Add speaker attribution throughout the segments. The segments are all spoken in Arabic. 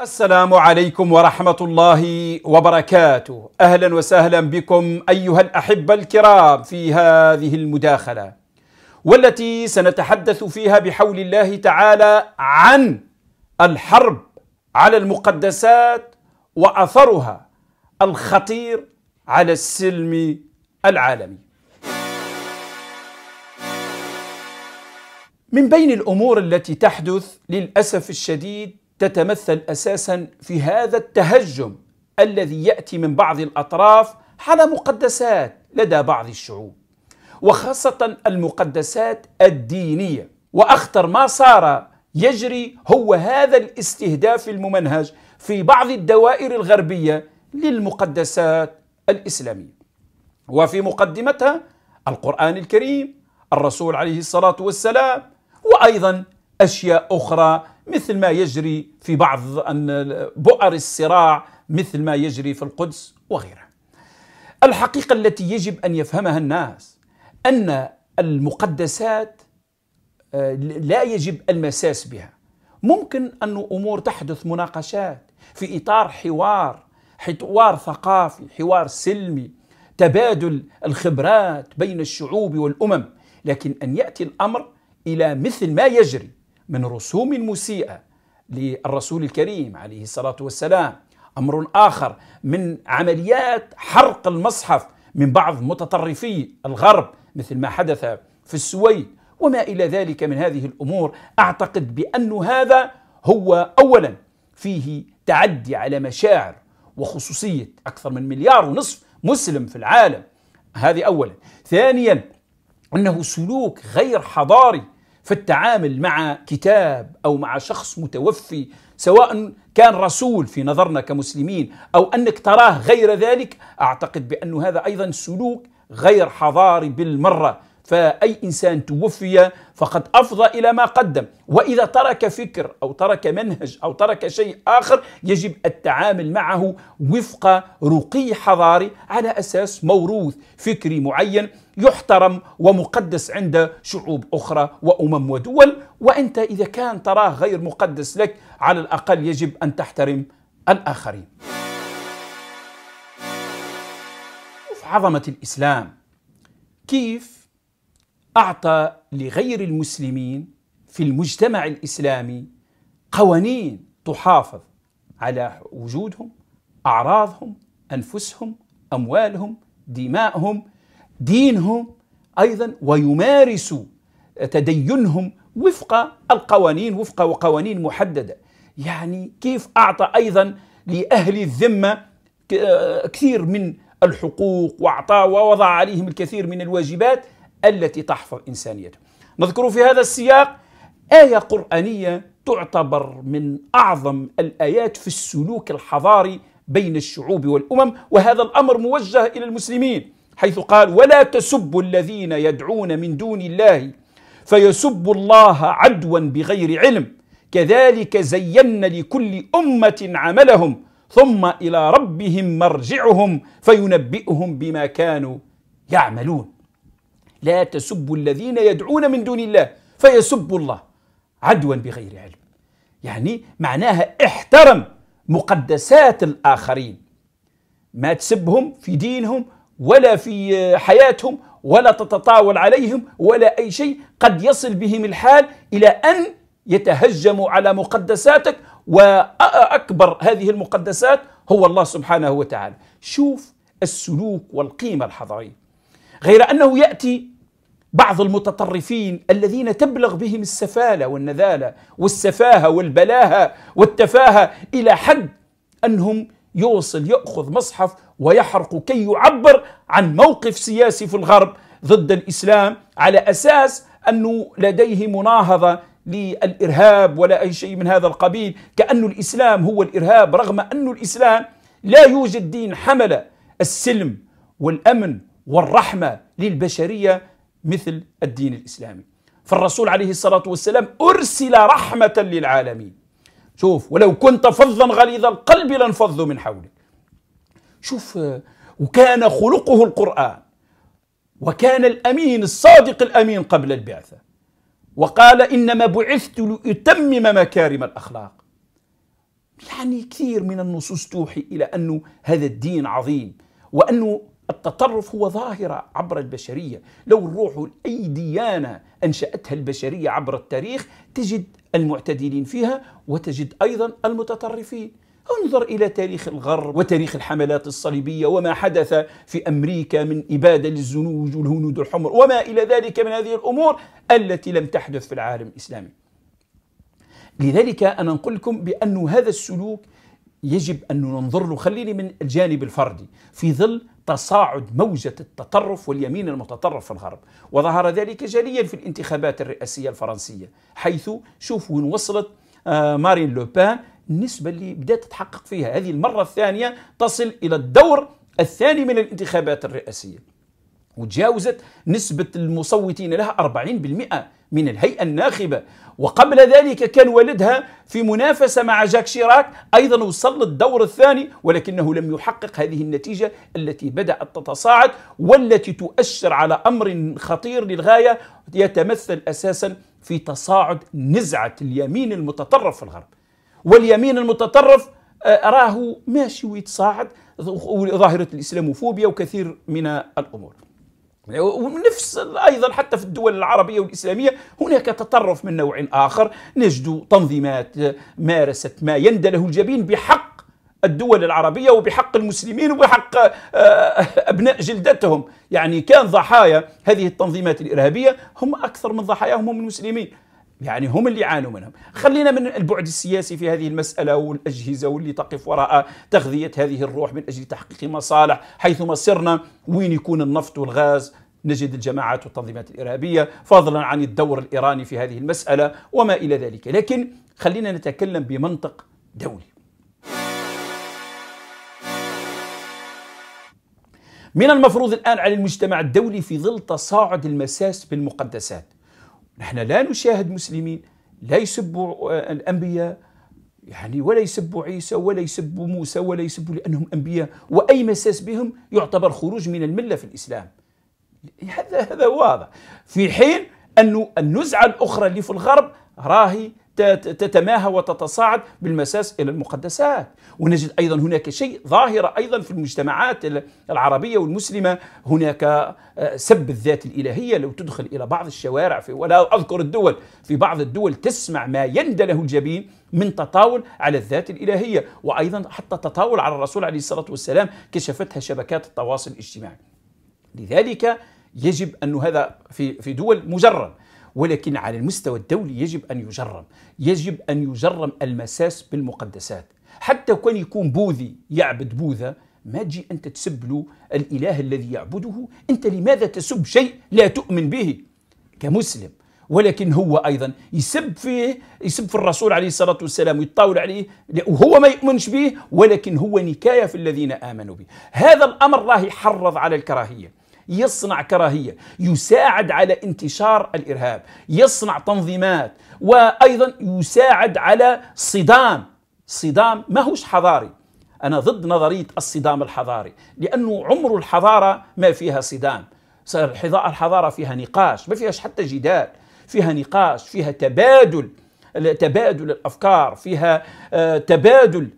Speaker 1: السلام عليكم ورحمة الله وبركاته أهلا وسهلا بكم أيها الأحبة الكرام في هذه المداخلة والتي سنتحدث فيها بحول الله تعالى عن الحرب على المقدسات وأثرها الخطير على السلم العالمي من بين الأمور التي تحدث للأسف الشديد تتمثل اساسا في هذا التهجم الذي ياتي من بعض الاطراف على مقدسات لدى بعض الشعوب وخاصه المقدسات الدينيه واخطر ما صار يجري هو هذا الاستهداف الممنهج في بعض الدوائر الغربيه للمقدسات الاسلاميه وفي مقدمتها القران الكريم الرسول عليه الصلاه والسلام وايضا اشياء اخرى مثل ما يجري في بعض بؤر الصراع مثل ما يجري في القدس وغيرها الحقيقة التي يجب أن يفهمها الناس أن المقدسات آه، لا يجب المساس بها ممكن أن أمور تحدث مناقشات في إطار حوار حوار ثقافي حوار سلمي تبادل الخبرات بين الشعوب والأمم لكن أن يأتي الأمر إلى مثل ما يجري من رسوم مسيئة للرسول الكريم عليه الصلاة والسلام أمر آخر من عمليات حرق المصحف من بعض متطرفي الغرب مثل ما حدث في السويد وما إلى ذلك من هذه الأمور أعتقد بأن هذا هو أولا فيه تعدي على مشاعر وخصوصية أكثر من مليار ونصف مسلم في العالم هذه أولا ثانيا أنه سلوك غير حضاري فالتعامل مع كتاب او مع شخص متوفي سواء كان رسول في نظرنا كمسلمين او انك تراه غير ذلك اعتقد بان هذا ايضا سلوك غير حضاري بالمره فأي إنسان توفي فقد أفضى إلى ما قدم وإذا ترك فكر أو ترك منهج أو ترك شيء آخر يجب التعامل معه وفق رقي حضاري على أساس موروث فكري معين يحترم ومقدس عند شعوب أخرى وأمم ودول وأنت إذا كان تراه غير مقدس لك على الأقل يجب أن تحترم الآخرين عظمة الإسلام كيف أعطى لغير المسلمين في المجتمع الإسلامي قوانين تحافظ على وجودهم أعراضهم أنفسهم أموالهم دماءهم دينهم أيضا ويمارسوا تدينهم وفق القوانين وفق قوانين محددة يعني كيف أعطى أيضا لأهل الذمة كثير من الحقوق وأعطى ووضع عليهم الكثير من الواجبات التي تحفظ إنسانيته نذكر في هذا السياق آية قرآنية تعتبر من أعظم الآيات في السلوك الحضاري بين الشعوب والأمم وهذا الأمر موجه إلى المسلمين حيث قال ولا تسبوا الذين يدعون من دون الله فيسبوا الله عدوا بغير علم كذلك زينا لكل أمة عملهم ثم إلى ربهم مرجعهم فينبئهم بما كانوا يعملون لا تسبوا الذين يدعون من دون الله فيسبوا الله عدوا بغير علم يعني معناها احترم مقدسات الآخرين ما تسبهم في دينهم ولا في حياتهم ولا تتطاول عليهم ولا أي شيء قد يصل بهم الحال إلى أن يتهجموا على مقدساتك وأكبر هذه المقدسات هو الله سبحانه وتعالى شوف السلوك والقيمة الحضارية غير أنه يأتي بعض المتطرفين الذين تبلغ بهم السفالة والنذالة والسفاهة والبلاهة والتفاهة إلى حد أنهم يوصل يأخذ مصحف ويحرق كي يعبر عن موقف سياسي في الغرب ضد الإسلام على أساس أنه لديه مناهضة للإرهاب ولا أي شيء من هذا القبيل كأن الإسلام هو الإرهاب رغم أن الإسلام لا يوجد دين حمل السلم والأمن والرحمة للبشرية مثل الدين الإسلامي فالرسول عليه الصلاة والسلام أرسل رحمة للعالمين شوف ولو كنت فظا غليظ القلب لانفضوا من حولك شوف وكان خلقه القرآن وكان الأمين الصادق الأمين قبل البعثة وقال إنما بعثت لأتمم مكارم الأخلاق يعني كثير من النصوص توحي إلى أنه هذا الدين عظيم وأنه التطرف هو ظاهرة عبر البشرية لو نروح أي ديانة أنشأتها البشرية عبر التاريخ تجد المعتدلين فيها وتجد أيضا المتطرفين انظر إلى تاريخ الغرب وتاريخ الحملات الصليبية وما حدث في أمريكا من إبادة للزنوج والهنود الحمر وما إلى ذلك من هذه الأمور التي لم تحدث في العالم الإسلامي لذلك أنا نقول لكم بأن هذا السلوك يجب أن ننظر له خليني من الجانب الفردي في ظل تصاعد موجة التطرف واليمين المتطرف في الغرب وظهر ذلك جليا في الانتخابات الرئاسية الفرنسية حيث شوف وين وصلت آه، مارين لوبان النسبة اللي بدأت تتحقق فيها هذه المرة الثانية تصل إلى الدور الثاني من الانتخابات الرئاسية وتجاوزت نسبة المصوتين لها 40% من الهيئة الناخبة وقبل ذلك كان والدها في منافسة مع جاك شيراك أيضا وصل للدور الثاني ولكنه لم يحقق هذه النتيجة التي بدأت تتصاعد والتي تؤشر على أمر خطير للغاية يتمثل أساسا في تصاعد نزعة اليمين المتطرف في الغرب واليمين المتطرف آه، راه ماشي ويتصاعد ظاهرة الإسلاموفوبيا وكثير من الأمور ونفس ايضا حتى في الدول العربيه والاسلاميه هناك تطرف من نوع اخر نجد تنظيمات مارست ما يندله الجبين بحق الدول العربيه وبحق المسلمين وبحق آه، ابناء جلدتهم يعني كان ضحايا هذه التنظيمات الارهابيه هم اكثر من ضحاياهم هم المسلمين يعني هم اللي يعانوا منهم خلينا من البعد السياسي في هذه المسألة والأجهزة واللي تقف وراء تغذية هذه الروح من أجل تحقيق مصالح حيث صرنا وين يكون النفط والغاز نجد الجماعات والتنظيمات الإرهابية فضلا عن الدور الإيراني في هذه المسألة وما إلى ذلك لكن خلينا نتكلم بمنطق دولي من المفروض الآن على المجتمع الدولي في ظل تصاعد المساس بالمقدسات نحن لا نشاهد مسلمين لا يسبوا آه، الأنبياء يعني ولا يسبوا عيسى ولا يسبوا موسى ولا يسبوا لأنهم أنبياء وأي مساس بهم يعتبر خروج من الملة في الإسلام هذا هذا واضح في حين أن النزعة الأخرى اللي في الغرب راهي تتماهى وتتصاعد بالمساس إلى المقدسات ونجد أيضا هناك شيء ظاهرة أيضا في المجتمعات العربية والمسلمة هناك آه، سب الذات الإلهية لو تدخل إلى بعض الشوارع في ولا أذكر الدول في بعض الدول تسمع ما يندله له الجبين من تطاول على الذات الإلهية وأيضا حتى تطاول على الرسول عليه الصلاة والسلام كشفتها شبكات التواصل الاجتماعي لذلك يجب أن هذا في في دول مجرد ولكن على المستوى الدولي يجب أن يجرم يجب أن يجرم المساس بالمقدسات حتى كان يكون بوذي يعبد بوذا ما تجي أنت تسب له الإله الذي يعبده أنت لماذا تسب شيء لا تؤمن به كمسلم ولكن هو ايضا يسب فيه يسب في الرسول عليه الصلاه والسلام ويطاول عليه وهو ما يؤمنش به ولكن هو نكايه في الذين امنوا به هذا الامر راه يحرض على الكراهيه يصنع كراهية يساعد على انتشار الإرهاب يصنع تنظيمات وأيضا يساعد على صدام صدام ما هوش حضاري أنا ضد نظرية الصدام الحضاري لأنه عمر الحضارة ما فيها صدام الحضارة فيها نقاش ما فيهاش حتى جدال فيها نقاش فيها تبادل تبادل الأفكار فيها آه، تبادل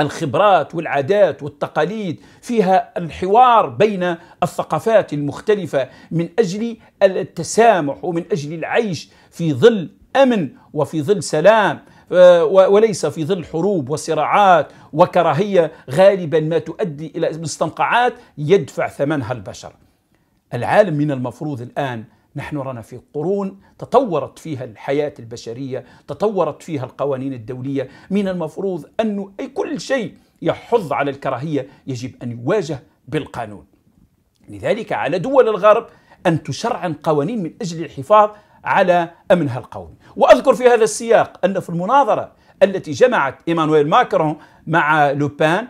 Speaker 1: الخبرات والعادات والتقاليد فيها الحوار بين الثقافات المختلفة من أجل التسامح ومن أجل العيش في ظل أمن وفي ظل سلام آه، وليس في ظل حروب وصراعات وكراهية غالبا ما تؤدي إلى مستنقعات يدفع ثمنها البشر العالم من المفروض الآن نحن رانا في قرون تطورت فيها الحياة البشرية تطورت فيها القوانين الدولية من المفروض أن أي كل شيء يحض على الكراهية يجب أن يواجه بالقانون لذلك على دول الغرب أن تشرعن قوانين من أجل الحفاظ على أمنها القومي وأذكر في هذا السياق أن في المناظرة التي جمعت إيمانويل ماكرون مع لوبان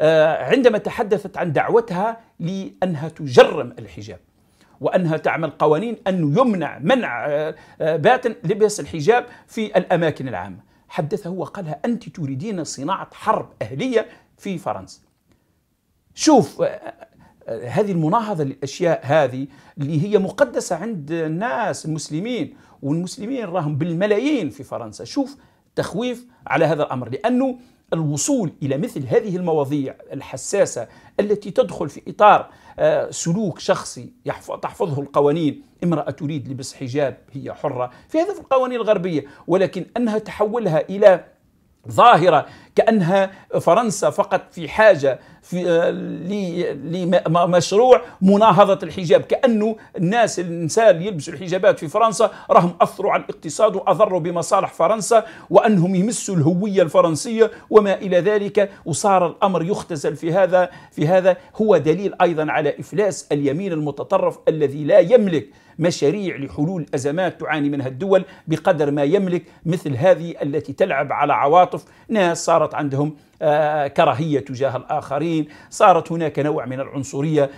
Speaker 1: آه، عندما تحدثت عن دعوتها لأنها تجرم الحجاب وأنها تعمل قوانين أنه يمنع منع آه، آه، باتا لبس الحجاب في الأماكن العامة حدثها هو قالها أنت تريدين صناعة حرب أهلية في فرنسا شوف آه، هذه المناهضة للأشياء هذه اللي هي مقدسة عند الناس المسلمين والمسلمين راهم بالملايين في فرنسا شوف تخويف على هذا الأمر لأنه الوصول إلى مثل هذه المواضيع الحساسة التي تدخل في إطار آه، سلوك شخصي تحفظه القوانين امرأة تريد لبس حجاب هي حرة في هذا في القوانين الغربية ولكن أنها تحولها إلى ظاهرة كأنها فرنسا فقط في حاجة في آه، لمشروع مناهضة الحجاب كأنه الناس النساء اللي يلبسوا الحجابات في فرنسا راهم أثروا على الاقتصاد وأضروا بمصالح فرنسا وأنهم يمسوا الهوية الفرنسية وما إلى ذلك وصار الأمر يختزل في هذا في هذا هو دليل أيضا على إفلاس اليمين المتطرف الذي لا يملك مشاريع لحلول أزمات تعاني منها الدول بقدر ما يملك مثل هذه التي تلعب على عواطف ناس صارت صارت عندهم آه، كراهية تجاه الآخرين صارت هناك نوع من العنصرية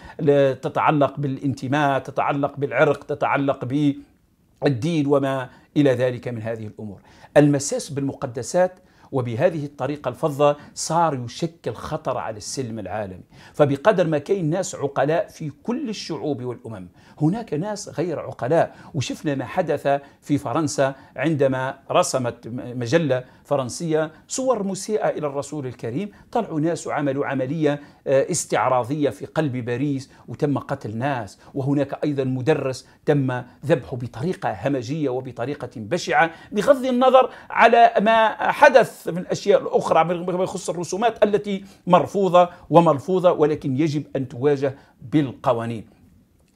Speaker 1: تتعلق بالانتماء تتعلق بالعرق تتعلق بالدين وما إلى ذلك من هذه الأمور المساس بالمقدسات وبهذه الطريقة الفظة صار يشكل خطر على السلم العالمي فبقدر ما كاين ناس عقلاء في كل الشعوب والأمم هناك ناس غير عقلاء وشفنا ما حدث في فرنسا عندما رسمت مجلة فرنسية صور مسيئة إلى الرسول الكريم طلعوا ناس وعملوا عملية آه، استعراضية في قلب باريس وتم قتل ناس وهناك أيضا مدرس تم ذبحه بطريقة همجية وبطريقة بشعة بغض النظر على ما حدث من الأشياء الأخرى بما يخص الرسومات التي مرفوضة وملفوظة ولكن يجب أن تواجه بالقوانين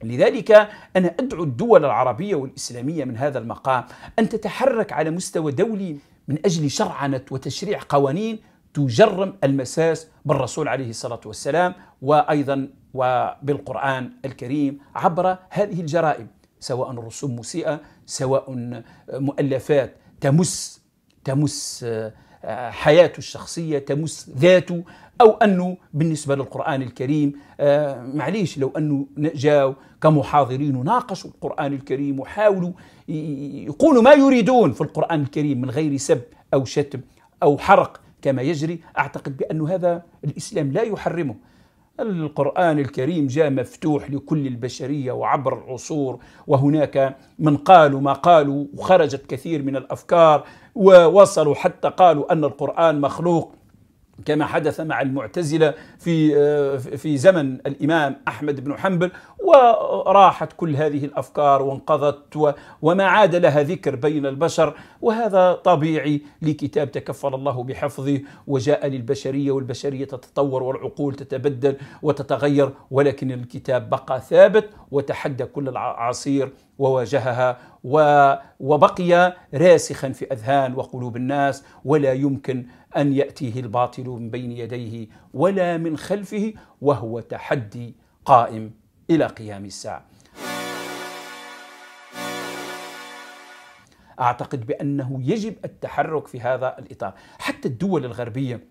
Speaker 1: لذلك انا ادعو الدول العربيه والاسلاميه من هذا المقام ان تتحرك على مستوى دولي من أجل شرعنة وتشريع قوانين تجرم المساس بالرسول عليه الصلاة والسلام وأيضا وبالقرآن الكريم عبر هذه الجرائم سواء رسوم مسيئة سواء مؤلفات تمس تمس آه، حياته الشخصية تمس ذاته أو أنه بالنسبة للقرآن الكريم آه، معليش لو أنه جاوا كمحاضرين وناقشوا القرآن الكريم وحاولوا يقولوا ما يريدون في القرآن الكريم من غير سب أو شتم أو حرق كما يجري أعتقد بأن هذا الإسلام لا يحرمه القرآن الكريم جاء مفتوح لكل البشرية وعبر العصور وهناك من قالوا ما قالوا وخرجت كثير من الأفكار ووصلوا حتى قالوا أن القرآن مخلوق كما حدث مع المعتزلة في آه، في زمن الإمام أحمد بن حنبل وراحت كل هذه الأفكار وانقضت وما عاد لها ذكر بين البشر وهذا طبيعي لكتاب تكفل الله بحفظه وجاء للبشرية والبشرية تتطور والعقول تتبدل وتتغير ولكن الكتاب بقى ثابت وتحدى كل العصير وواجهها وبقي راسخا في أذهان وقلوب الناس ولا يمكن ان ياتيه الباطل من بين يديه ولا من خلفه وهو تحدي قائم الى قيام الساعه. اعتقد بانه يجب التحرك في هذا الاطار، حتى الدول الغربيه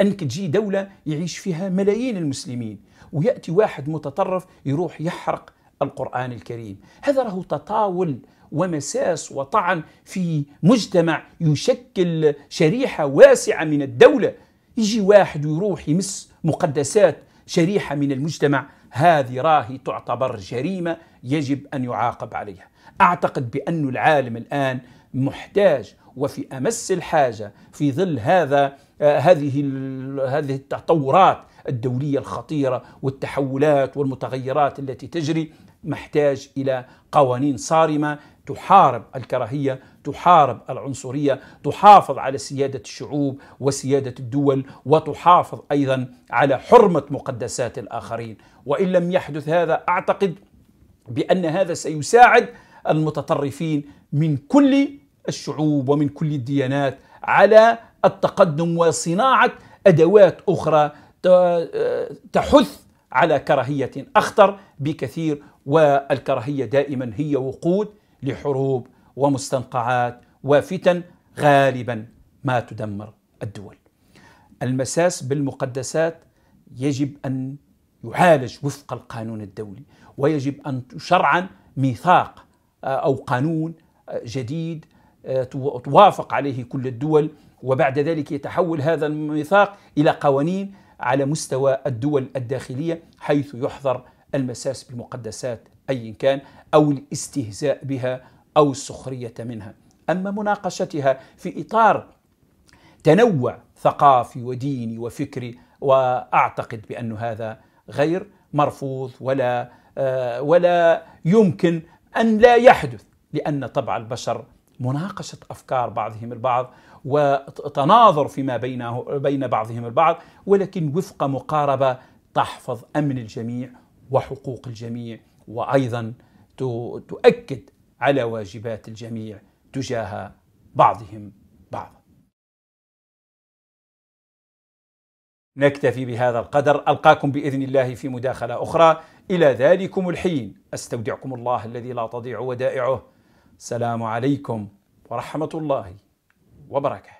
Speaker 1: انك تجي دوله يعيش فيها ملايين المسلمين وياتي واحد متطرف يروح يحرق القران الكريم، هذا راهو تطاول ومساس وطعن في مجتمع يشكل شريحة واسعة من الدولة يجي واحد ويروح يمس مقدسات شريحة من المجتمع هذه راهي تعتبر جريمة يجب أن يعاقب عليها أعتقد بأن العالم الآن محتاج وفي أمس الحاجة في ظل هذا آه، هذه هذه التطورات الدولية الخطيرة والتحولات والمتغيرات التي تجري محتاج إلى قوانين صارمة تحارب الكراهية تحارب العنصرية تحافظ على سيادة الشعوب وسيادة الدول وتحافظ أيضا على حرمة مقدسات الآخرين وإن لم يحدث هذا أعتقد بأن هذا سيساعد المتطرفين من كل الشعوب ومن كل الديانات على التقدم وصناعة أدوات أخرى تحث على كراهية أخطر بكثير والكراهية دائما هي وقود لحروب ومستنقعات وفتن غالبا ما تدمر الدول المساس بالمقدسات يجب ان يعالج وفق القانون الدولي ويجب ان شرعا ميثاق آه، او قانون آه، جديد آه، توافق عليه كل الدول وبعد ذلك يتحول هذا الميثاق الى قوانين على مستوى الدول الداخليه حيث يحظر المساس بالمقدسات أي كان أو الاستهزاء بها أو السخرية منها أما مناقشتها في إطار تنوع ثقافي وديني وفكري وأعتقد بأن هذا غير مرفوض ولا آه، ولا يمكن أن لا يحدث لأن طبع البشر مناقشة أفكار بعضهم البعض وتناظر فيما بينه بين بعضهم البعض ولكن وفق مقاربة تحفظ أمن الجميع وحقوق الجميع وايضا تؤكد على واجبات الجميع تجاه بعضهم بعضا. نكتفي بهذا القدر، القاكم باذن الله في مداخله اخرى، الى ذلكم الحين استودعكم الله الذي لا تضيع ودائعه. السلام عليكم ورحمه الله وبركاته.